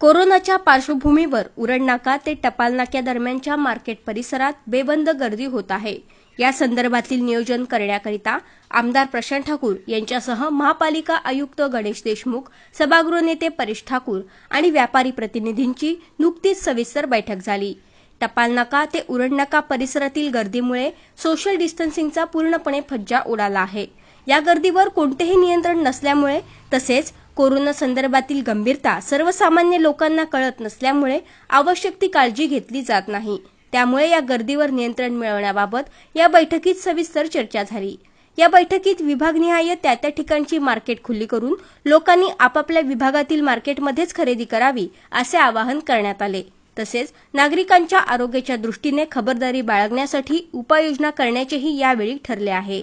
कोरोनाच्या पार्श्वभूमीवर उरणनाका ते टपाल नाक्यादरम्यानच्या मार्केट परिसरात बेबंद गर्दी होत आहे या संदर्भातील नियोजन करण्याकरिता आमदार प्रशांत ठाकूर यांच्यासह महापालिका आयुक्त गणेश देशमुख सभागृह नेते परेश ठाकूर आणि व्यापारी प्रतिनिधींची नुकतीच सविस्तर बैठक झाली टपाल ते उरणनाका परिसरातील गर्दीमुळे सोशल डिस्टन्सिंगचा पूर्णपणे फज्जा उडाला आहे या गर्दीवर कोणतेही नियंत्रण नसल्यामुळे तसेच कोरोना संदर्भातील गंभीरता सर्वसामान्य लोकांना कळत नसल्यामुळे आवश्यक ती काळजी घेतली जात नाही त्यामुळे या गर्दीवर नियंत्रण मिळवण्याबाबत या बैठकीत सविस्तर चर्चा झाली या बैठकीत विभागनिहाय त्या त्या ठिकाणची मार्केट खुली करून लोकांनी आपापल्या विभागातील मार्केटमध्येच खरेदी करावी असे आवाहन करण्यात आले तसेच नागरिकांच्या आरोग्याच्या दृष्टीने खबरदारी बाळगण्यासाठी उपाययोजना करण्याचेही यावेळी ठरले आहे